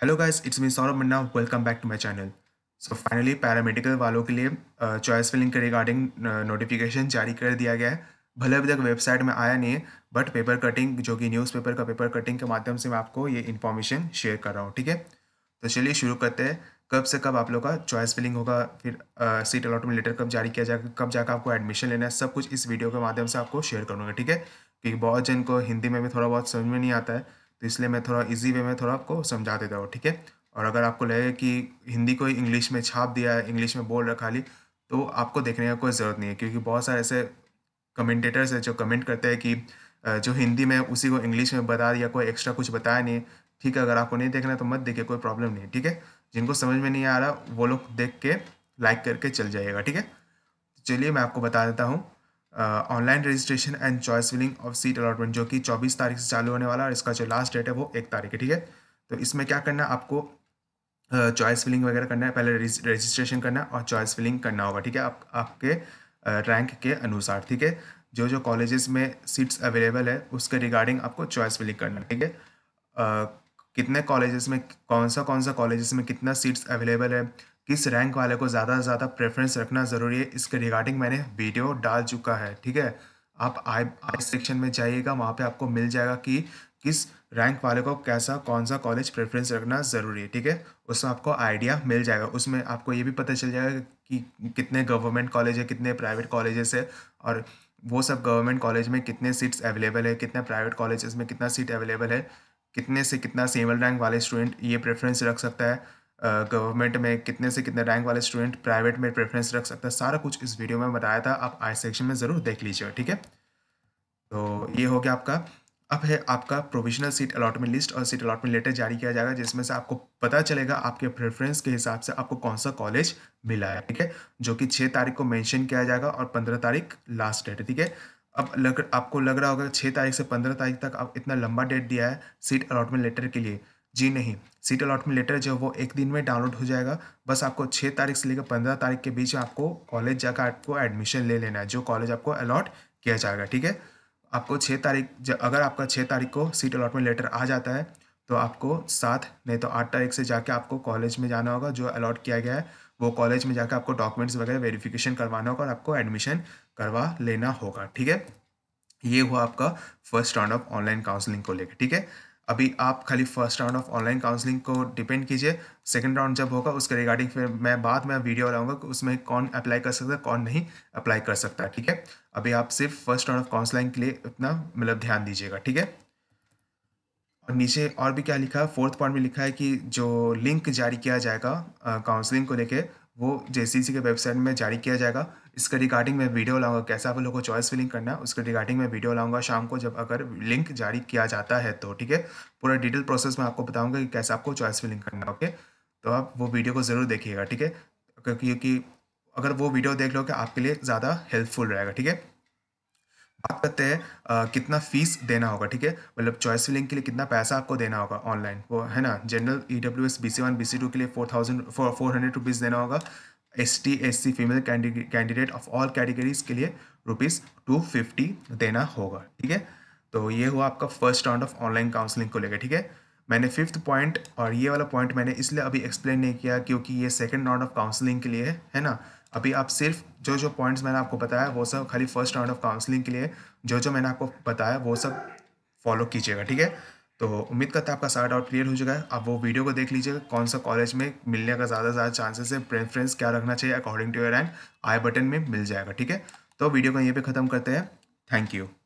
hello guys it's me Saurabh Manna welcome back to my channel so finally paramedical वालों के लिए choice filling के regarding notification जारी कर दिया गया है भले अभी तक वेबसाइट में आया नहीं है बट पेपर कटिंग जो कि न्यूज़पेपर का पेपर कटिंग के माध्यम से मैं आपको ये इन्फॉर्मेशन शेयर कर रहा हूँ ठीक है तो चलिए शुरू करते हैं कब से कब आप लोग का चॉइस फिलिंग होगा फिर सीट अलॉटमेंट लेटर कब जारी किया जाएगा कब जाकर आपको एडमिशन लेना है सब कुछ इस वीडियो के माध्यम से आपको शेयर करूँगा ठीक है क्योंकि बहुत जन को हिंदी में भी थोड़ा बहुत समझ में नहीं आता है तो इसलिए मैं थोड़ा इजी वे में थोड़ा आपको समझा देता हूँ ठीक है और अगर आपको लगे कि हिंदी को इंग्लिश में छाप दिया है इंग्लिश में बोल रहा खाली तो आपको देखने का कोई ज़रूरत नहीं है क्योंकि बहुत सारे ऐसे कमेंटेटर्स हैं जो कमेंट करते हैं कि जो हिंदी में उसी को इंग्लिश में बता दिया कोई एक्स्ट्रा कुछ बताया नहीं ठीक है अगर आपको नहीं देखना तो मत देखिए कोई प्रॉब्लम नहीं ठीक है जिनको समझ में नहीं आ रहा वो लोग देख के लाइक करके चल जाइएगा ठीक है चलिए मैं आपको बता देता हूँ online registration and choice filling of seat allotment जो कि 24 तारीख से चालू होने वाला है और इसका जो लास्ट डेट है वो एक तारीख है ठीक है तो इसमें क्या करना है आपको चॉइस uh, फिलिंग वगैरह करना है पहले रजिस्ट्रेशन करना है और चॉइस फिलिंग करना होगा ठीक है आप आपके रैंक uh, के अनुसार ठीक है जो जो कॉलेजेस में सीट्स अवेलेबल है उसके रिगार्डिंग आपको चॉइस फिलिंग करना है ठीक है uh, कितने कॉलेजेस में कौन सा कौन सा कॉलेजेस में कितना सीट्स अवेलेबल है किस रैंक वाले को ज़्यादा से ज़्यादा प्रेफरेंस रखना ज़रूरी है इसके रिगार्डिंग मैंने वीडियो डाल चुका है ठीक है आप आई आई सेक्शन में जाइएगा वहाँ पे आपको मिल जाएगा कि किस रैंक वाले को कैसा कौन सा कॉलेज प्रेफरेंस रखना ज़रूरी है ठीक है उसमें आपको आइडिया मिल जाएगा उसमें आपको ये भी पता चल जाएगा कि कितने गवर्नमेंट कॉलेज है कितने प्राइवेट कॉलेजेस है और वो सब गवर्नमेंट कॉलेज में कितने सीट्स अवेलेबल है कितने प्राइवेट कॉलेजेस में कितना सीट अवेलेबल है कितने से कितना सिंगल रैंक वाले स्टूडेंट ये प्रेफरेंस रख सकता है गवर्नमेंट में कितने से कितने रैंक वाले स्टूडेंट प्राइवेट में प्रेफरेंस रख सकता है सारा कुछ इस वीडियो में बताया था आप आई सेक्शन में ज़रूर देख लीजिए ठीक है तो ये हो गया आपका अब है आपका प्रोविजनल सीट अलॉटमेंट लिस्ट और सीट अलॉटमेंट लेटर जारी किया जाएगा जिसमें से आपको पता चलेगा आपके प्रेफरेंस के हिसाब से आपको कौन सा कॉलेज मिला है ठीक है जो कि छः तारीख को मेंशन किया जाएगा और पंद्रह तारीख लास्ट डेट है ठीक है अब लग आपको लग रहा होगा छः तारीख से पंद्रह तारीख तक आप इतना लंबा डेट दिया है सीट अलॉटमेंट लेटर के लिए जी नहीं सीट अलॉटमेंट लेटर जो वो एक दिन में डाउनलोड हो जाएगा बस आपको छः तारीख से लेकर पंद्रह तारीख के बीच आपको कॉलेज जाकर आपको एडमिशन ले लेना है जो कॉलेज आपको अलॉट किया जाएगा ठीक है आपको छः तारीख अगर आपका छः तारीख को सीट अलॉटमेंट लेटर आ जाता है तो आपको सात नहीं तो आठ तारीख से जाके आपको कॉलेज में जाना होगा जो अलॉट किया गया है वो कॉलेज में जाकर आपको डॉक्यूमेंट्स वगैरह वेरिफिकेशन करवाना होगा और आपको एडमिशन करवा लेना होगा ठीक है ये हुआ आपका first round of online counselling को लेकर ठीक है अभी आप खाली first round of online counselling को डिपेंड कीजिए सेकेंड राउंड जब होगा उसके रिगार्डिंग फिर मैं बाद में वीडियो लाऊंगा कि उसमें कौन अप्लाई कर सकता है कौन नहीं अप्लाई कर सकता ठीक है अभी आप सिर्फ फर्स्ट राउंड ऑफ काउंसलिंग के लिए इतना मतलब ध्यान दीजिएगा ठीक है और नीचे और भी क्या लिखा है फोर्थ पॉइंट में लिखा है कि जो लिंक जारी किया जाएगा काउंसलिंग को लेकर वो जे के वेबसाइट में जारी किया जाएगा इसके रिगार्डिंग मैं वीडियो लाऊंगा कैसे आप लोगों को चॉइस फिलिंग करना है उसके रिगार्डिंग मैं वीडियो लाऊंगा शाम को जब अगर लिंक जारी किया जाता है तो ठीक है पूरा डिटेल प्रोसेस मैं आपको बताऊंगा कि कैसे आपको चॉइस फिलिंग करना है ओके तो आप वो वीडियो को ज़रूर देखिएगा ठीक है क्योंकि अगर वो वीडियो देख लोगे आपके लिए ज़्यादा हेल्पफुल रहेगा ठीक है कहते हैं कितना फीस देना होगा ठीक है मतलब चॉइस फिलिंग के लिए कितना पैसा आपको देना होगा ऑनलाइन वो है ना general E W S B C one B C two के लिए four thousand four four hundred rupees देना होगा S T S C female candidate of all categories के लिए रुपीज़ टू फिफ्टी देना होगा ठीक है तो ये हुआ आपका first round of online counselling को लेकर ठीक है मैंने फिफ्थ पॉइंट और ये वाला पॉइंट मैंने इसलिए अभी एक्सप्लेन नहीं किया क्योंकि ये सेकेंड राउंड ऑफ काउंसलिंग के लिए है ना अभी आप सिर्फ जो जो पॉइंट्स मैंने आपको बताया वो सब खाली फर्स्ट राउंड ऑफ काउंसलिंग के लिए जो जो मैंने आपको बताया वो सब फॉलो कीजिएगा ठीक है तो उम्मीद करता है आपका सारा डाउट क्लियर हो चुका है आप वो वीडियो को देख लीजिएगा कौन सा कॉलेज में मिलने का ज़्यादा से ज़्यादा चांसेस है प्रेफरेंस क्या रखना चाहिए according to your rank i button में मिल जाएगा ठीक है तो वीडियो को यहीं पे ख़त्म करते हैं थैंक यू